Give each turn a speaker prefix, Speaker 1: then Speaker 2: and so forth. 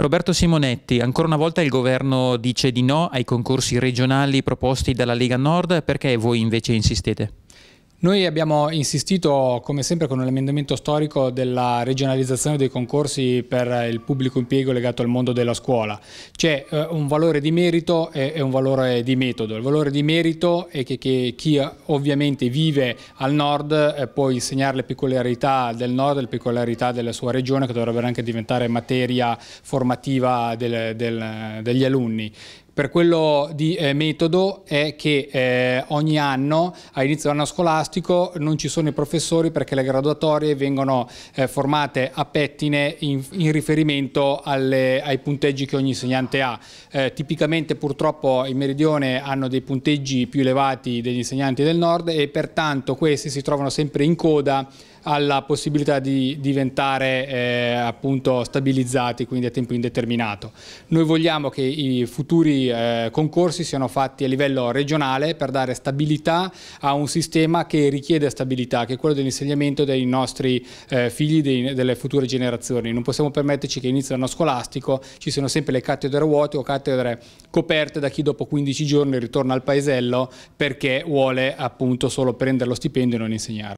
Speaker 1: Roberto Simonetti, ancora una volta il governo dice di no ai concorsi regionali proposti dalla Lega Nord, perché voi invece insistete?
Speaker 2: Noi abbiamo insistito come sempre con un emendamento storico della regionalizzazione dei concorsi per il pubblico impiego legato al mondo della scuola. C'è eh, un valore di merito e, un valore di metodo. Il valore di merito è che, che chi eh, ovviamente vive al nord eh, può insegnare le peculiarità del nord le peculiarità della sua regione che dovrebbero anche diventare materia formativa del, del, degli alunni per quello di eh, metodo è che eh, ogni anno, a inizio dell'anno scolastico, non ci sono i professori perché le graduatorie vengono eh, formate a pettine in, in riferimento alle, ai punteggi che ogni insegnante ha. Eh, tipicamente purtroppo in Meridione hanno dei punteggi più elevati degli insegnanti del nord e pertanto questi si trovano sempre in coda alla possibilità di diventare eh, appunto stabilizzati, quindi a tempo indeterminato. Noi vogliamo che i futuri eh, concorsi siano fatti a livello regionale per dare stabilità a un sistema che richiede stabilità, che è quello dell'insegnamento dei nostri eh, figli, dei, delle future generazioni. Non possiamo permetterci che inizio l'anno scolastico ci siano sempre le cattedre vuote o cattedre coperte da chi dopo 15 giorni ritorna al paesello perché vuole appunto solo prendere lo stipendio e non insegnare.